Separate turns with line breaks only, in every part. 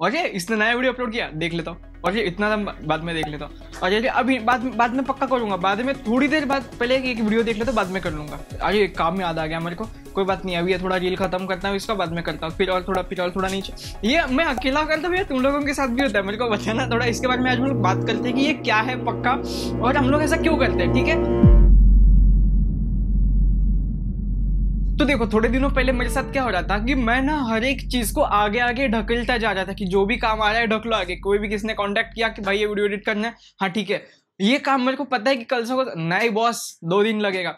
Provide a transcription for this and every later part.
और ये इसने नया वीडियो अपलोड किया देख लेता हूँ और ये इतना बाद में देख लेता हूँ और ये अभी बाद में बाद में पक्का करूंगा बाद में थोड़ी देर बाद पहले एक वीडियो देख लेता हूँ बाद में कर लूंगा अरे एक काम याद आ गया मेरे को कोई बात नहीं अभी थोड़ा रील खत्म करता हूँ इसका बाद में करता हूँ फिर और थोड़ा फिर और थोड़ा नीचे ये मैं अकेला करता हूँ तुम लोगों के साथ भी होता है मेरे को बचाना थोड़ा इसके बारे में आज हम लोग बात करते हैं कि ये क्या है पक्का और हम लोग ऐसा क्यों करते हैं ठीक है तो देखो थोड़े दिनों पहले मेरे साथ क्या हो रहा था कि मैं ना हर एक चीज को आगे आगे ढकलता जा रहा था कि जो भी काम आ रहा है ढकलो आगे कोई भी किसने कॉन्टेक्ट किया कि भाई ये वीडियो एडिट करना है हाँ ठीक है ये काम मेरे को पता है कि कल से कल नहीं बॉस दो दिन लगेगा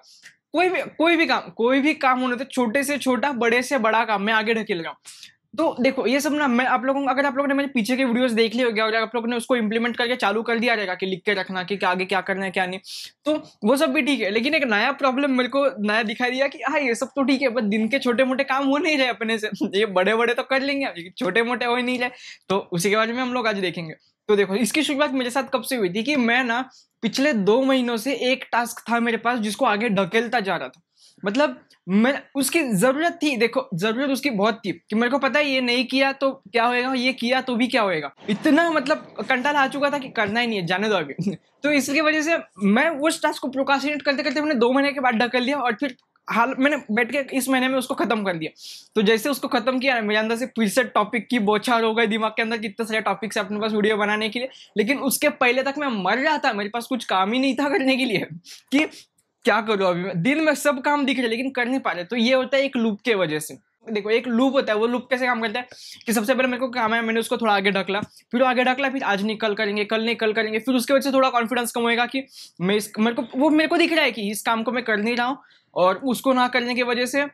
कोई भी कोई भी काम कोई भी काम होने तो छोटे से छोटा बड़े से बड़ा काम मैं आगे ढकेल रहा हूँ तो देखो ये सब ना मैं आप लोगों अगर आप लोगों ने मेरे पीछे के वीडियोस देख लिए गया और आप लोगों ने उसको इम्प्लीमेंट करके चालू कर दिया जाएगा कि लिख के रखना कि क्या आगे क्या करना है क्या नहीं तो वो सब भी ठीक है लेकिन एक नया प्रॉब्लम मेरे को नया दिखाई दिया कि हाँ ये सब तो ठीक है बट दिन के छोटे मोटे काम हो नहीं रहे अपने से ये बड़े बड़े तो कर लेंगे छोटे मोटे हो ही नहीं रहे तो उसी के बारे में हम लोग आज देखेंगे तो देखो इसकी शुरुआत मेरे साथ कब से हुई थी कि मैं ना पिछले दो महीनों से एक टास्क था मेरे पास जिसको आगे ढकेलता जा रहा था मतलब मैं उसकी ज़रूरत थी देखो ज़रूरत उसकी बहुत थी कि मेरे को पता है ये नहीं किया तो क्या होएगा ये किया तो भी क्या होएगा इतना मतलब कंटाल आ चुका था कि करना ही नहीं है जाने दो अभी तो इसकी वजह से मैं उस टास्क को प्रोकाशिनेट करते करते मैंने दो महीने के बाद ढकल लिया और फिर हाल मैंने बैठ के इस महीने में उसको खत्म कर दिया तो जैसे उसको खत्म किया मेरे अंदर से फिर से टॉपिक की बोछार हो गई दिमाग के अंदर कितने सारे टॉपिक्स है अपने पास वीडियो बनाने के लिए लेकिन उसके पहले तक मैं मर रहा था मेरे पास कुछ काम ही नहीं था करने के लिए कि क्या करूँ अभी मैं दिन में सब काम दिख रहे लेकिन कर नहीं पा रहे तो ये होता है एक लूप के वजह से देखो एक लूप होता है वो लूप कैसे काम करता है कि सबसे पहले मेरे को काम है मैंने उसको थोड़ा आगे ढकला फिर आगे ढकला फिर आज नहीं कल करेंगे कल नहीं कल करेंगे फिर उसके वजह से थोड़ा कॉन्फिडेंस कम होएगा कि मैं इस मेरे को वो मेरे को दिख रहा है कि इस काम को मैं कर नहीं रहा हूँ और उसको ना करने की वजह से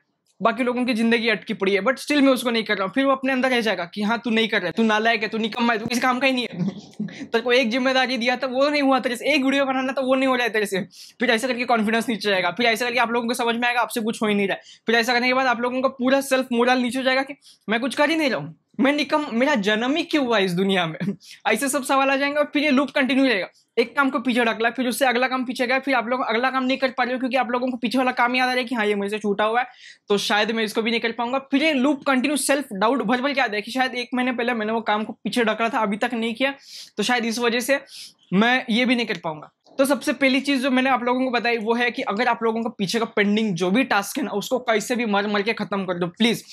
बाकी लोगों की जिंदगी अटकी पड़ी है बट स्टिल मैं उसको नहीं कर रहा हूँ फिर वो अपने अंदर रह जाएगा कि हाँ तू नहीं कर रहा है तू नालायक है तू निकम्मा है तू किसी काम का ही नहीं है तेरे तो को एक जिम्मेदारी दिया था तो वो नहीं हुआ तेरे तो से एक वीडियो बनाना था वो नहीं हो जाए तेरे से फिर ऐसा करके कॉन्फिडेंस नीचे जाएगा फिर ऐसा करके आप लोगों को समझ में आएगा आपसे कुछ हो ही नहीं रहा है फिर ऐसा करने के बाद आप लोगों का पूरा सेल्फ मोरल नीचे हो जाएगा कि मैं कुछ कर ही नहीं रहा हूँ मैं निकम मेरा जन्म ही क्यों हुआ इस दुनिया में ऐसे सब सवाल आ जाएंगे और फिर ये लूप कंटिन्यू रहेगा एक काम को पीछे रख ला फिर उससे अगला काम पीछे गया फिर आप लोग अगला काम नहीं कर पा रहे हो क्योंकि आप लोगों को पीछे वाला काम याद आ रहा है कि हाँ ये मेरे से छूटा हुआ है तो शायद मैं इसको भी नहीं कर पाऊंगा फिर ये लूप कंटिन्यू सेल्फ डाउट भर भर के आता है कि शायद एक महीने पहले मैंने वो काम को पीछे रख रहा था अभी तक नहीं किया तो शायद इस वजह से मैं ये भी नहीं कर पाऊंगा तो सबसे पहली चीज जो मैंने आप लोगों को बताई वो है कि अगर आप लोगों का पीछे का पेंडिंग जो भी टास्क है ना उसको कैसे भी मर मर के खत्म कर दो प्लीज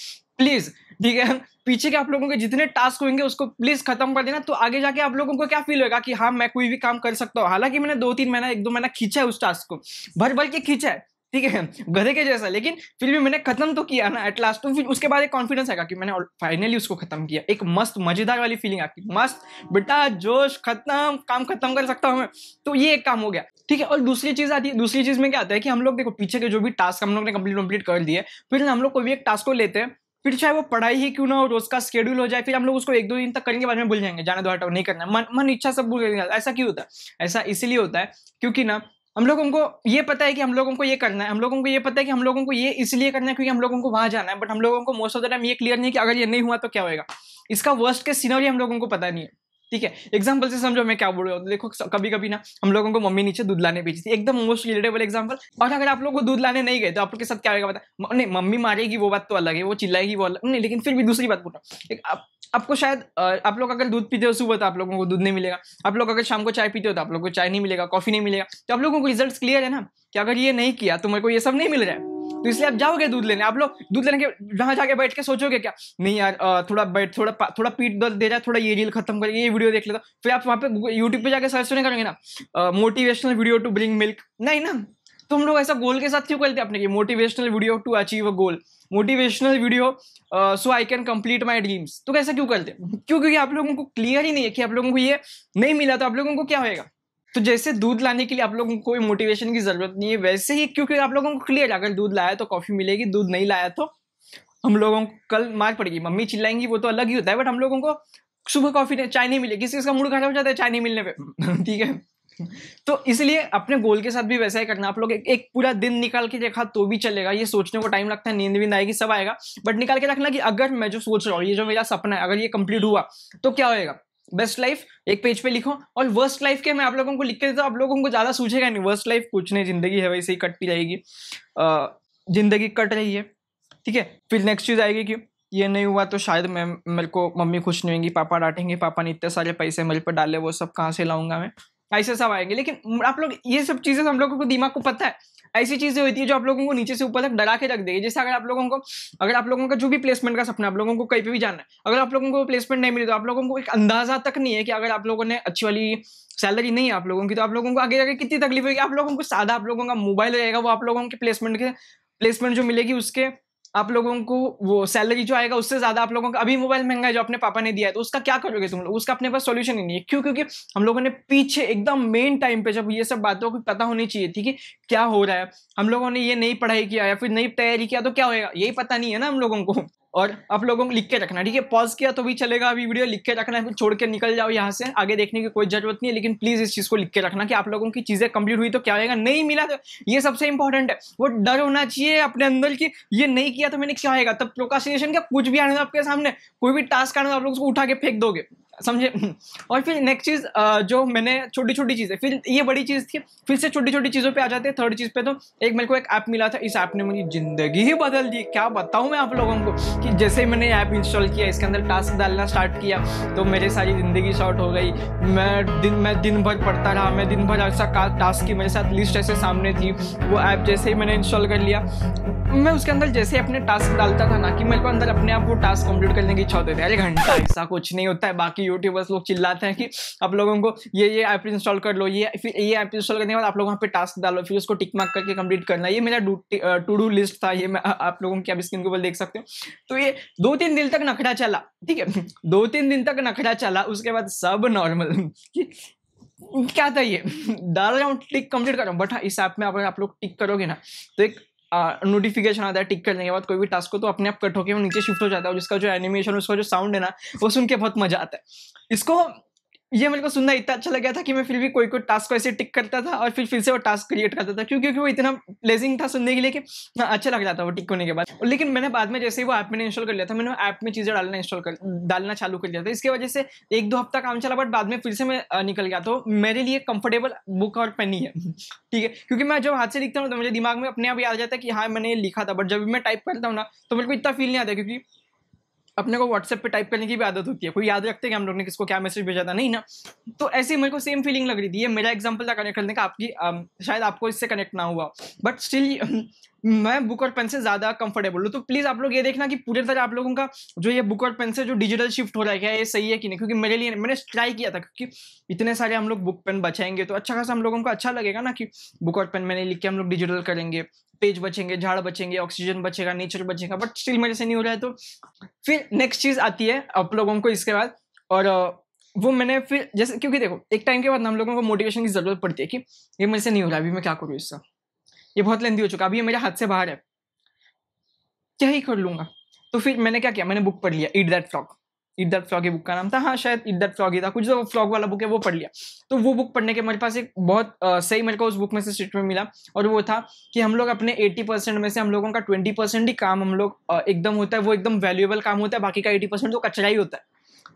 प्लीज ठीक है पीछे के आप लोगों के जितने टास्क होंगे उसको प्लीज खत्म कर देना तो आगे जाके आप लोगों को क्या फील होगा कि हाँ मैं कोई भी काम कर सकता हूँ हालांकि मैंने दो तीन महीना एक दो महीना खींचा है उस टास्क को भर भर के खींचा है ठीक है गधे के जैसा लेकिन फिर भी मैंने खत्म तो किया ना एट लास्ट तो फिर उसके बाद एक कॉन्फिडेंस आएगा कि मैंने फाइनली उसको खत्म किया एक मस्त मजेदार वाली फीलिंग आपकी मस्त बेटा जोश खत्म काम खत्म कर सकता हूँ मैं तो ये एक काम हो गया ठीक है और दूसरी चीज आती है दूसरी चीज में क्या आता है कि हम लोग देखो पीछे के जो भी टास्क हम लोग ने कंप्लीट कंप्लीट कर दिए फिर हम लोग कोई भी एक टास्क को लेते हैं फिर चाहे वो पढ़ाई ही क्यों ना हो रोज का स्केड्यूल हो जाए फिर हम लोग उसको एक दो दिन तक करने के बाद में भूल जाएंगे जाने दो हटाओ नहीं करना मन मन इच्छा सब भूल जाएगा ऐसा क्यों होता है ऐसा इसीलिए होता है क्योंकि ना हम लोगों को ये पता है कि हम लोगों को ये करना है हम लोगों को ये पता है कि हम लोगों को ये इसलिए करना है क्योंकि हम लोगों को वहाँ जाना है बट हम लोगों को मोस्ट ऑफ द टाइम ये क्लियर नहीं कि अगर ये नहीं हुआ तो क्या होगा इसका वर्स्ट के सीनरी हम लोगों को पता नहीं है ठीक है एग्जाम्पल से समझो मैं क्या बोल रहा हूँ देखो कभी कभी ना हम लोगों को मम्मी नीचे दूध लाने भेजी थी एकदम मोस्ट रिलेटेबल एग्जाम्पल और अगर आप लोग को दूध लाने नहीं गए तो आप के साथ क्या होगा नहीं मम्मी मारेगी वो बात तो अलग है वो चिल्लाएगी वो अलग नहीं लेकिन फिर भी दूसरी बात बोल रहा हूँ आपको शायद आप लोग अगर दूध पीते हो सुबह तो आप लोगों को दूध नहीं मिलेगा आप लोग अगर शाम को चाय पीते हो तो आप लोग को चाय नहीं मिलेगा कॉफी नहीं मिलेगा तो आप लोगों को रिजल्ट क्लियर है ना कि अगर ये नहीं किया तो मेरे को ये सब नहीं मिल रहा है तो इसलिए आप जाओगे दूध लेने आप लोग दूध लेने के वहां जाके बैठ के सोचोगे क्या नहीं यार थोड़ा बैठ थोड़ा थोड़ा पीठ दर्द दे जाए थोड़ा ये रील खत्म करके ये वीडियो देख लेता फिर आप वहाँ पे यूट्यूब पे जाकर सर्च तो नहीं करेंगे ना motivational video to bring milk नहीं ना तो हम लोग ऐसा गोल के साथ क्यों करते अपने की motivational video to achieve a goal motivational video so I can complete my dreams तो कैसा क्यों करते क्यों क्योंकि आप लोगों को क्लियर ही नहीं है कि आप लोगों को ये नहीं मिला तो आप लोगों को क्या होएगा तो जैसे दूध लाने के लिए आप लोगों को कोई मोटिवेशन की ज़रूरत नहीं है वैसे ही क्योंकि आप लोगों को क्लियर अगर दूध लाया तो कॉफ़ी मिलेगी दूध नहीं लाया तो हम लोगों को कल मार पड़ेगी मम्मी चिल्लाएंगी वो तो अलग ही होता है बट हम लोगों को सुबह कॉफ़ी नहीं चाय नहीं मिलेगी किसी किसका मूड खराब हो जाता है चाय नहीं मिलने पर ठीक है तो इसलिए अपने गोल के साथ भी वैसा ही करना आप लोग एक, एक पूरा दिन निकाल के देखा तो भी चलेगा ये सोचने को टाइम लगता है नींद भी आएगी सब आएगा बट निकाल के रखना कि अगर मैं जो सोच रहा हूँ ये जो मेरा सपना है अगर ये कंप्लीट हुआ तो क्या होएगा बेस्ट लाइफ एक पेज पे लिखो और वर्स्ट लाइफ के मैं आप लोगों को लिख के देता हूँ आप लोगों को ज़्यादा सूझेगा नहीं वर्स्ट लाइफ कुछ नहीं जिंदगी है वैसे ही कटती जाएगी जिंदगी कट रही है ठीक है फिर नेक्स्ट चीज़ आएगी कि ये नहीं हुआ तो शायद मैं मेरे को मम्मी खुश नहीं होंगी पापा डांटेंगे पापा ने इतने सारे पैसे मेरे पर डाले वो सब कहाँ से लाऊंगा मैं ऐसे सब आएंगे लेकिन आप लोग ये सब चीज़ें हम लोगों को दिमाग को पता है ऐसी चीज़ें होती है जो आप लोगों को नीचे से ऊपर तक डरा के रख देगी जैसे अगर आप लोगों को अगर आप लोगों का जो भी प्लेसमेंट का सपना आप लोगों को कहीं पे भी जाना है अगर आप लोगों को प्लेसमेंट नहीं मिली तो आप लोगों को एक अंदाज़ा तक नहीं है कि अगर आप लोगों ने अच्छी वाली सैलरी नहीं है आप लोगों की तो आप लोगों को आगे जाके कितनी तकलीफ होगी आप लोगों को सादा आप लोगों का मोबाइल रहेगा वो आप लोगों के प्लेसमेंट के प्लेसमेंट जो मिलेगी उसके आप लोगों को वो सैलरी जो आएगा उससे ज्यादा आप लोगों का अभी मोबाइल महंगा है जो अपने पापा ने दिया है तो उसका क्या करोगे तुम लोग उसका अपने पास सोल्यूशन ही नहीं है क्यों क्योंकि हम लोगों ने पीछे एकदम मेन टाइम पे जब ये सब बातों को पता होनी चाहिए थी कि क्या हो रहा है हम लोगों ने ये नहीं पढ़ाई किया या फिर नई तैयारी किया तो क्या होगा यही पता नहीं है ना हम लोगों को और आप लोगों को लिख के रखना ठीक है पॉज किया तो भी चलेगा अभी वीडियो लिख के रखना है छोड़ के निकल जाओ यहाँ से आगे देखने की कोई जरूरत नहीं है लेकिन प्लीज इस चीज को लिख के रखना कि आप लोगों की चीजें कंप्लीट हुई तो क्या होगा नहीं मिला तो ये सबसे इंपॉर्टेंट है वो डर होना चाहिए अपने अंदर की ये नहीं किया तो मैंने क्या होगा तब प्रोकाशन का कुछ भी आने आपके सामने कोई भी टास्क आने आप लोग उसको उठा के फेंक दोगे समझे और फिर नेक्स्ट चीज़ जो मैंने छोटी छोटी चीज़ें फिर ये बड़ी चीज़ थी फिर से छोटी छोटी चीज़ों पे आ जाते हैं थर्ड चीज़ पे तो एक मेरे को एक ऐप मिला था इस ऐप ने मुझे ज़िंदगी ही बदल दी क्या बताऊं मैं आप लोगों को कि जैसे ही मैंने ऐप इंस्टॉल किया इसके अंदर टास्क डालना स्टार्ट किया तो मेरी सारी ज़िंदगी शॉर्ट हो गई मैं दिन मैं दिन भर पढ़ता रहा मैं दिन भर ऐसा टास्क की मेरे साथ लिस्ट ऐसे सामने थी वो ऐप जैसे ही मैंने इंस्टॉल कर लिया मैं उसके अंदर जैसे अपने टास्क डालता था ना कि मेरे को अंदर अपने आप वो टास्क कंप्लीट करने की इच्छा होती थी अरे घंटा ऐसा कुछ नहीं होता है बाकी यूट्यूबर्स लोग चिल्लाते हैं कि आप लोगों को ये ये ऐप इंस्टॉल कर लो ये फिर ये ऐप इंस्टॉल करने के बाद आप लोग वहाँ पे टास्क डालो फिर उसको टिक मार्क करके कंप्लीट करना ये मेरा टू डू लिस्ट था ये मैं आप लोगों की आप स्क्रीन के ऊपर देख सकते हो तो ये दो तीन दिन तक नखड़ा चला ठीक है दो तीन दिन तक नखड़ा चला उसके बाद सब नॉर्मल क्या था ये डाल रहा हूँ टिक कंप्लीट कर रहा हूँ बट हाँ, इस ऐप में आप लोग टिक करोगे ना तो एक नोटिफिकेशन आता है टिक करने के बाद कोई भी टास्क को तो अपने आप कट होकर नीचे शिफ्ट हो जाता है जिसका जो एनिमेशन उसका जो साउंड है ना वो सुन के बहुत मजा आता है इसको ये मेरे को सुनना इतना अच्छा लगा था कि मैं फिर भी कोई कोई टास्क को ऐसे टिक करता था और फिर फिर से वो टास्क क्रिएट करता था क्यों क्योंकि वो इतना प्लेजिंग था सुनने के लिए कि हाँ, अच्छा लग जाता था वो टिक होने के बाद लेकिन मैंने बाद में जैसे ही वो ऐप मैंने इंस्टॉल कर लिया था मैंने ऐप में चीज़ें डालना इंस्टॉल कर डालना चालू कर लिया था इसकी वजह से एक दो हफ्ता काम चला बट बाद में फिर से मैं निकल गया तो मेरे लिए कंफर्टेबल बुक और पेन ही है ठीक है क्योंकि मैं जब हाथ से लिखता हूँ तो मुझे दिमाग में अपने आप याद आ जाता है कि हाँ मैंने लिखा था बट जब भी मैं टाइप करता हूँ ना तो मेरे को इतना फील नहीं आता क्योंकि अपने को व्हाट्सएप पे टाइप करने की भी आदत होती है कोई याद रखते हैं कि हम लोग ने किसको क्या मैसेज भेजा था नहीं ना तो ऐसे मेरे को सेम फीलिंग लग रही थी ये मेरा एग्जाम्पल था कनेक्ट करने का आपकी आम, शायद आपको इससे कनेक्ट ना हुआ बट स्टिल मैं बुक और पेन से ज़्यादा कंफर्टेबल हूँ तो प्लीज़ आप लोग ये देखना कि पूरे तरह आप लोगों का जो ये बुक और पेन से जो डिजिटल शिफ्ट हो रहा है क्या ये सही है कि नहीं क्योंकि मेरे लिए मैंने ट्राई किया था क्योंकि इतने सारे हम लोग बुक पेन बचाएंगे तो अच्छा खासा हम लोगों को अच्छा लगेगा ना कि बुक और पेन मैंने लिख के हम लोग डिजिटल करेंगे पेज बचेंगे झाड़ बचेंगे ऑक्सीजन बचेगा नेचर बचेगा बट स्टिल मेरे से नहीं हो रहा है तो फिर नेक्स्ट चीज़ आती है आप लोगों को इसके बाद और वो मैंने फिर जैसे क्योंकि देखो एक टाइम के बाद हम लोगों को मोटिवेशन की ज़रूरत पड़ती है कि ये मेरे से नहीं हो रहा अभी मैं क्या करूँ इसका ये बहुत लेंदी हो चुका अभी ये मेरे हाथ से बाहर है क्या ही कर लूंगा तो फिर मैंने क्या किया मैंने बुक पढ़ लिया eat that frog eat that frog book का नाम था हाँ शायद इट दैट फ्लॉग ही था कुछ जो तो फ्लॉग वाला बुक है वो पढ़ लिया तो वो बुक पढ़ने के मेरे पास एक बहुत आ, सही मेरे को उस बुक में से स्टेटमेंट मिला और वो था कि हम लोग अपने 80 परसेंट में से हम लोगों का 20 परसेंट ही काम हम लोग एकदम होता है वो एकदम वैल्यूएबल काम होता है बाकी का एटी परसेंट तो कचरा ही होता है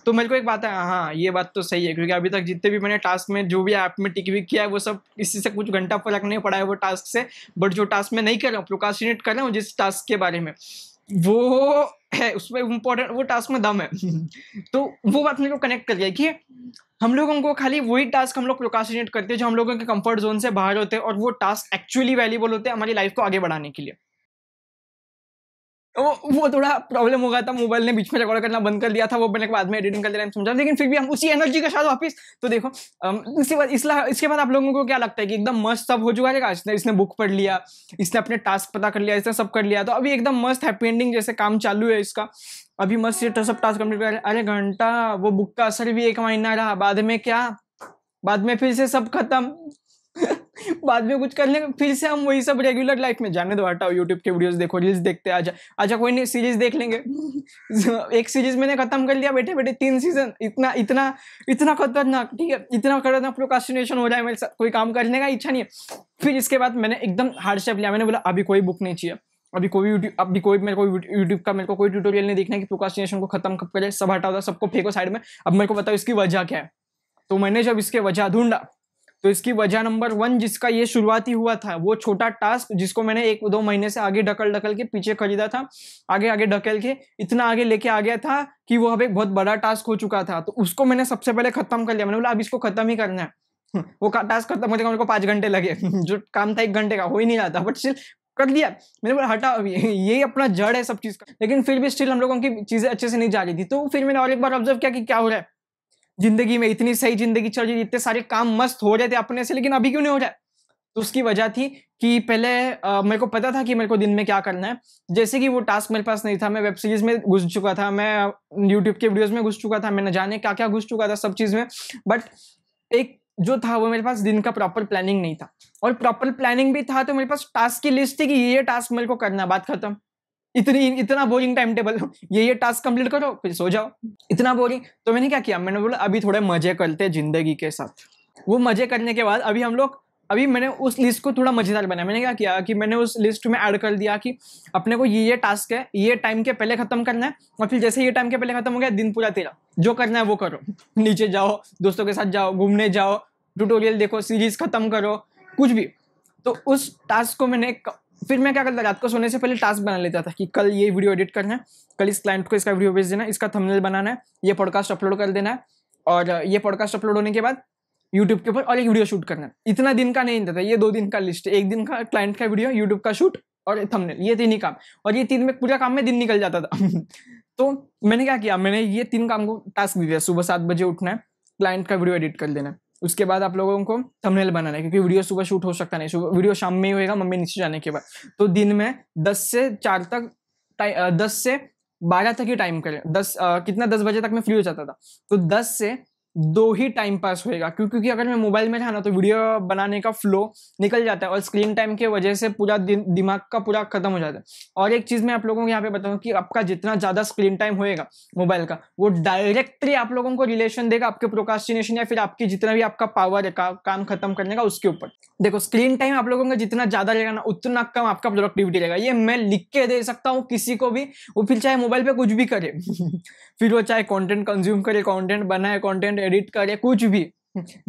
तो मेरे को एक बात है हाँ ये बात तो सही है क्योंकि अभी तक जितने भी मैंने टास्क में जो भी ऐप में टिक विक किया है वो सब इसी से कुछ घंटा फर्क नहीं पड़ा है वो टास्क से बट जो टास्क में नहीं कर रहा हूँ प्रोकाशिनेट कर रहा हूँ जिस टास्क के बारे में वो है उसमें इम्पोर्टेंट वो टास्क में दम है तो वो बात मेरे को कनेक्ट कर गया कि हम लोगों को खाली वही टास्क हम लोग प्रोकाशिनेट करते हैं जो हम लोगों के कंफर्ट जोन से बाहर होते हैं और वो टास्क एक्चुअली वैल्यूबल होते हैं हमारी लाइफ को आगे बढ़ाने के लिए वो वो थोड़ा प्रॉब्लम हो गया था मोबाइल ने बीच में रिकॉर्ड करना बंद कर दिया था वो मैंने बाद में एडिटिंग कर टाइम समझा लेकिन फिर भी हम उसी एनर्जी के साथ वापस तो देखो इसके बाद इसला इसके बाद आप लोगों को क्या लगता है कि एकदम मस्त सब हो चुका है इसने इसने बुक पढ़ लिया इसने अपने टास्क पता कर लिया इसने सब कर लिया तो अभी एकदम मस्त हैप्पी एंडिंग जैसे काम चालू है इसका अभी मस्त ये सब टास्क कंप्लीट कर अरे घंटा वो बुक का असर भी एक महीना रहा बाद में क्या बाद में फिर से सब खत्म बाद में कुछ कर लेंगे फिर से हम वही सब रेगुलर लाइफ में जाने दो हटाओ यूट्यूब के वीडियोस देखो रील्स देखते आ जा अच्छा कोई नहीं सीरीज देख लेंगे एक सीरीज मैंने खत्म कर लिया बैठे बैठे तीन सीजन इतना इतना इतना खतरनाक ठीक है इतना खतरनाक प्रोकास्टिनेशन हो जाए मेरे साथ कोई काम करने का इच्छा नहीं है फिर इसके बाद मैंने एकदम हार्ड स्टेप लिया मैंने बोला अभी कोई बुक नहीं चाहिए अभी कोई यूट्यूब अभी कोई मेरे को यूट्यूब का मेरे को कोई ट्यूटोरियल नहीं देखना है कि प्रोकास्टिनेशन को खत्म कब करें सब हटाओ सबको फेंको साइड में अब मेरे को बताओ इसकी वजह क्या है तो मैंने जब इसके वजह ढूंढा तो इसकी वजह नंबर वन जिसका ये शुरुआती हुआ था वो छोटा टास्क जिसको मैंने एक दो महीने से आगे ढकल ढकल के पीछे खरीदा था आगे आगे ढकल के इतना आगे लेके आ गया था कि वो अब एक बहुत बड़ा टास्क हो चुका था तो उसको मैंने सबसे पहले खत्म कर लिया मैंने बोला अब इसको खत्म ही करना है हम्म, वो टास्क खत्म होते मेरे को पाँच घंटे लगे जो काम था एक घंटे का हो ही नहीं रहा था बट स्टिल कर लिया मैंने बोला हटा यही अपना जड़ है सब चीज़ का लेकिन फिर भी स्टिल हम लोगों की चीज़ें अच्छे से नहीं जा रही थी तो फिर मैंने और एक बार ऑब्जर्व किया कि क्या हो रहा है जिंदगी में इतनी सही जिंदगी चल रही इतने सारे काम मस्त हो रहे थे अपने से लेकिन अभी क्यों नहीं हो रहा तो उसकी वजह थी कि पहले आ, मेरे को पता था कि मेरे को दिन में क्या करना है जैसे कि वो टास्क मेरे पास नहीं था मैं वेब सीरीज में घुस चुका था मैं यूट्यूब के वीडियोज में घुस चुका था मैं न जाने क्या क्या घुस चुका था सब चीज़ में बट एक जो था वो मेरे पास दिन का प्रॉपर प्लानिंग नहीं था और प्रॉपर प्लानिंग भी था तो मेरे पास टास्क की लिस्ट थी कि ये टास्क मेरे को करना बात खत्म इतनी इतना बोरिंग टाइम टेबल ये ये टास्क कंप्लीट करो फिर सो जाओ इतना बोरिंग तो मैंने क्या किया मैंने बोला अभी थोड़े मजे करते जिंदगी के साथ वो मजे करने के बाद अभी हम लोग अभी मैंने उस लिस्ट को थोड़ा मजेदार बनाया मैंने क्या किया कि मैंने उस लिस्ट में ऐड कर दिया कि अपने को ये ये टास्क है ये टाइम के पहले खत्म करना है और फिर जैसे ये टाइम के पहले खत्म हो गया दिन पूरा तेरा जो करना है वो करो नीचे जाओ दोस्तों के साथ जाओ घूमने जाओ ट्यूटोरियल देखो सीरीज खत्म करो कुछ भी तो उस टास्क को मैंने फिर मैं क्या करता रात को सोने से पहले टास्क बना लेता था कि कल ये वीडियो एडिट करना है कल इस क्लाइंट को इसका वीडियो भेज देना है इसका थंबनेल बनाना है ये पॉडकास्ट अपलोड कर देना है और ये पॉडकास्ट अपलोड होने के बाद यूट्यूब के ऊपर और एक वीडियो शूट करना है इतना दिन का नहीं था ये दो दिन का लिस्ट एक दिन का क्लाइंट का वीडियो यूट्यूब का शूट और थंबनेल ये तीन ही काम और ये तीन में पूरा काम में दिन निकल जाता था तो मैंने क्या किया मैंने ये तीन काम को टास्क दिया सुबह सात बजे उठना है क्लाइंट का वीडियो एडिट कर देना है उसके बाद आप लोगों को थंबनेल बनाना है क्योंकि वीडियो सुबह शूट हो सकता नहीं सुबह वीडियो शाम में ही होएगा मम्मी नीचे जाने के बाद तो दिन में दस से चार तक दस से बारह तक ही टाइम करें दस आ, कितना दस बजे तक मैं फ्री हो जाता था तो दस से दो ही टाइम पास होएगा क्यों क्योंकि अगर मैं मोबाइल में था ना तो वीडियो बनाने का फ्लो निकल जाता है और स्क्रीन टाइम की वजह से पूरा दिमाग का पूरा खत्म हो जाता है और एक चीज़ मैं आप लोगों को यहाँ पे बताऊँ कि आपका जितना ज़्यादा स्क्रीन टाइम होएगा मोबाइल का वो डायरेक्टली आप लोगों को रिलेशन देगा आपके प्रोकास्टिनेशन या फिर आपकी जितना भी आपका पावर है का, काम खत्म करने का उसके ऊपर देखो स्क्रीन टाइम आप लोगों का जितना ज़्यादा रहेगा ना उतना कम आपका प्रोडक्टिविटी रहेगा ये मैं लिख के दे सकता हूँ किसी को भी वो फिर चाहे मोबाइल पर कुछ भी करे फिर वो चाहे कॉन्टेंट कंज्यूम करे कॉन्टेंट बनाए कॉन्टेंट एडिट कर या कुछ भी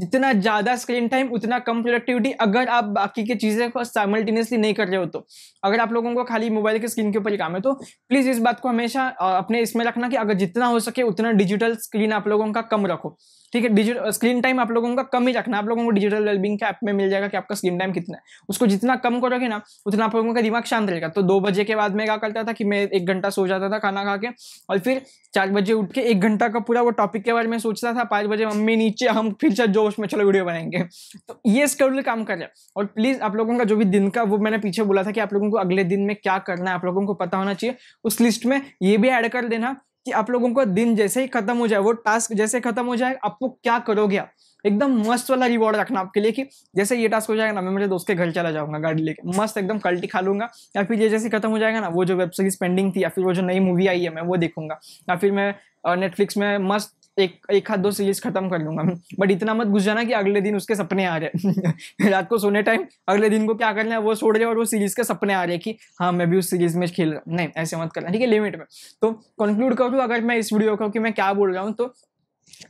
जितना ज़्यादा स्क्रीन टाइम उतना कम प्रोडक्टिविटी अगर आप बाकी की चीज़ें को साइमल्टेनियसली नहीं कर रहे हो तो अगर आप लोगों को खाली मोबाइल के स्क्रीन के ऊपर ही काम है तो प्लीज़ इस बात को हमेशा अपने इसमें रखना कि अगर जितना हो सके उतना डिजिटल स्क्रीन आप लोगों का कम रखो ठीक है डिजिटल स्क्रीन टाइम आप लोगों का कम ही रखना आप लोगों को डिजिटल वेलबिंग के ऐप में मिल जाएगा कि आपका स्क्रीन टाइम कितना है उसको जितना कम करोगे ना उतना आप लोगों का दिमाग शांत रहेगा तो दो बजे के बाद मैं क्या करता था कि मैं एक घंटा सो जाता था खाना खा के और फिर चार बजे उठ के एक घंटा का पूरा वो टॉपिक के बारे में सोचता था पाँच बजे मम्मी नीचे हम फिर से जोश में चलो वीडियो बनाएंगे तो ये स्कड्यूल काम कर रहा है और प्लीज़ आप लोगों का जो भी दिन का वो मैंने पीछे बोला था कि आप लोगों को अगले दिन में क्या करना है आप लोगों को पता होना चाहिए उस लिस्ट में ये भी ऐड कर देना कि आप लोगों को दिन जैसे ही खत्म हो जाए वो टास्क जैसे खत्म हो जाए आपको क्या करोगे आप एकदम मस्त वाला रिवॉर्ड रखना आपके लिए कि जैसे ये टास्क हो जाएगा ना मैं मेरे दोस्त के घर चला जाऊंगा गाड़ी लेके मस्त एकदम कल्टी खा लूंगा या फिर ये जैसे खत्म हो जाएगा ना वो जो वेब सीरीज पेंडिंग थी या फिर वो जो नई मूवी आई है मैं वो देखूंगा या फिर मैं नेटफ्लिक्स में मस्त एक एक हाथ दो सीरीज खत्म कर लूंगा बट इतना मत घुस जाना कि अगले दिन उसके सपने आ रहे रात को सोने टाइम अगले दिन को क्या करना है वो छोड़ रहे और वो सीरीज के सपने आ रहे कि हाँ मैं भी उस सीरीज में खेल रहा नहीं ऐसे मत करना ठीक है लिमिट में तो कंक्लूड करूँ अगर मैं इस वीडियो को कि मैं क्या बोल रहा हूँ तो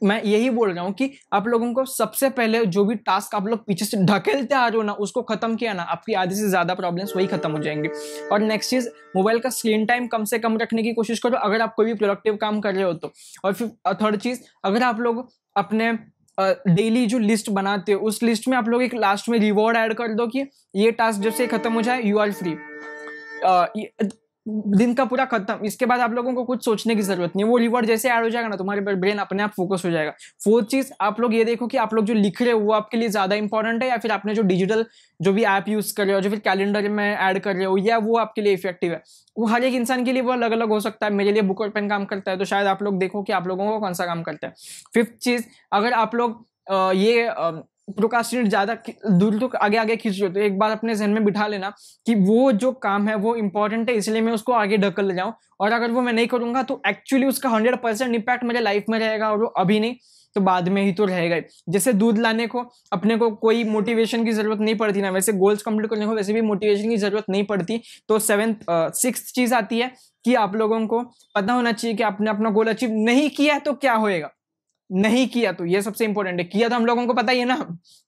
मैं यही बोल रहा हूँ कि आप लोगों को सबसे पहले जो भी टास्क आप लोग पीछे से ढकेलते आ रहे हो ना उसको खत्म किया ना आपकी आधे से ज़्यादा प्रॉब्लम्स वही खत्म हो जाएंगे और नेक्स्ट चीज़ मोबाइल का स्क्रीन टाइम कम से कम रखने की कोशिश करो अगर आप कोई भी प्रोडक्टिव काम कर रहे हो तो और फिर थर्ड चीज़ अगर आप लोग अपने डेली जो लिस्ट बनाते हो उस लिस्ट में आप लोग एक लास्ट में रिवॉर्ड ऐड कर दो कि ये टास्क जब से खत्म हो जाए यू आर फ्री दिन का पूरा खत्म इसके बाद आप लोगों को कुछ सोचने की जरूरत नहीं वो रिवर्ड जैसे ऐड हो जाएगा ना तुम्हारे ब्रेन अपने आप फोकस हो जाएगा फोर्थ चीज आप लोग ये देखो कि आप लोग जो लिख रहे हो वो आपके लिए ज्यादा इंपॉर्टेंट है या फिर आपने जो डिजिटल जो भी ऐप यूज कर रहे हो जो फिर कैलेंडर में ऐड कर रहे हो या वो आपके लिए इफेक्टिव है वो हर एक इंसान के लिए वो अलग अलग हो सकता है मेरे लिए बुक और पेन काम करता है तो शायद आप लोग देखो कि आप लोगों को कौन सा काम करता है फिफ्थ चीज अगर आप लोग ये प्रोकास्टिनेट ज्यादा दूर तो आगे आगे खींच रहे तो एक बार अपने जहन में बिठा लेना कि वो जो काम है वो इंपॉर्टेंट है इसलिए मैं उसको आगे ढकल ले जाऊँ और अगर वो मैं नहीं करूँगा तो एक्चुअली उसका हंड्रेड परसेंट इम्पैक्ट मेरे लाइफ में रहेगा और वो अभी नहीं तो बाद में ही तो रहेगा जैसे दूध लाने को अपने को कोई मोटिवेशन की जरूरत नहीं पड़ती ना वैसे गोल्स कंप्लीट करने को वैसे भी मोटिवेशन की जरूरत नहीं पड़ती तो सेवेंथ सिक्स चीज़ आती है कि आप लोगों को पता होना चाहिए कि आपने अपना गोल अचीव नहीं किया है तो क्या होएगा नहीं किया तो ये सबसे इंपॉर्टेंट है किया तो हम लोगों को पता ही है ना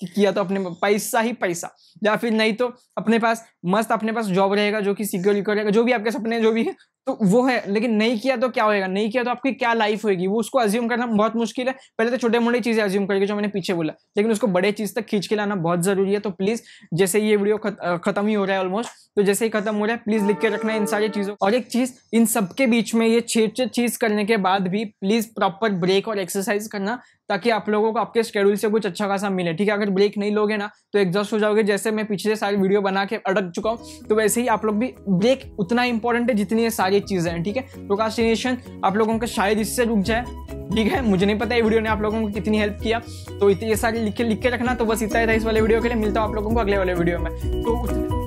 कि किया तो अपने पैसा ही पैसा या फिर नहीं तो अपने पास मस्त अपने पास जॉब रहेगा जो कि सिक्योर रहेगा जो भी आपके सपने जो भी है तो वो है लेकिन नहीं किया तो क्या होएगा नहीं किया तो आपकी क्या लाइफ होगी वो उसको अज्यूम करना बहुत मुश्किल है पहले तो छोटे मोटे चीज़ें अज्यूम करके जो मैंने पीछे बोला लेकिन उसको बड़े चीज़ तक खींच के लाना बहुत ज़रूरी है तो प्लीज़ जैसे ये वीडियो खत्म ही हो रहा है ऑलमोस्ट तो जैसे ही खत्म हो रहा है प्लीज़ लिख के रखना इन सारी चीज़ों और एक चीज़ इन सबके बीच में ये छेड़ चीज़ करने के बाद भी प्लीज़ प्रॉपर ब्रेक और एक्सरसाइज करना ताकि आप लोगों को आपके स्केड्यूल से कुछ अच्छा खासा मिले ठीक है अगर ब्रेक नहीं लोगे ना तो एग्जॉस्ट हो जाओगे जैसे मैं पिछले साल वीडियो बना के अटक चुका हूँ तो वैसे ही आप लोग भी ब्रेक उतना इंपॉर्टेंट है जितनी ये सारी चीज़ें हैं ठीक है प्रोकास्टिनेशन आप लोगों का शायद इससे रुक जाए ठीक है मुझे नहीं पता ये वीडियो ने आप लोगों को कितनी हेल्प किया तो ये सारी लिख के लिख के रखना तो बस इतना ही था इस वाले वीडियो के लिए मिलता हूँ आप लोगों को अगले वाले वीडियो में तो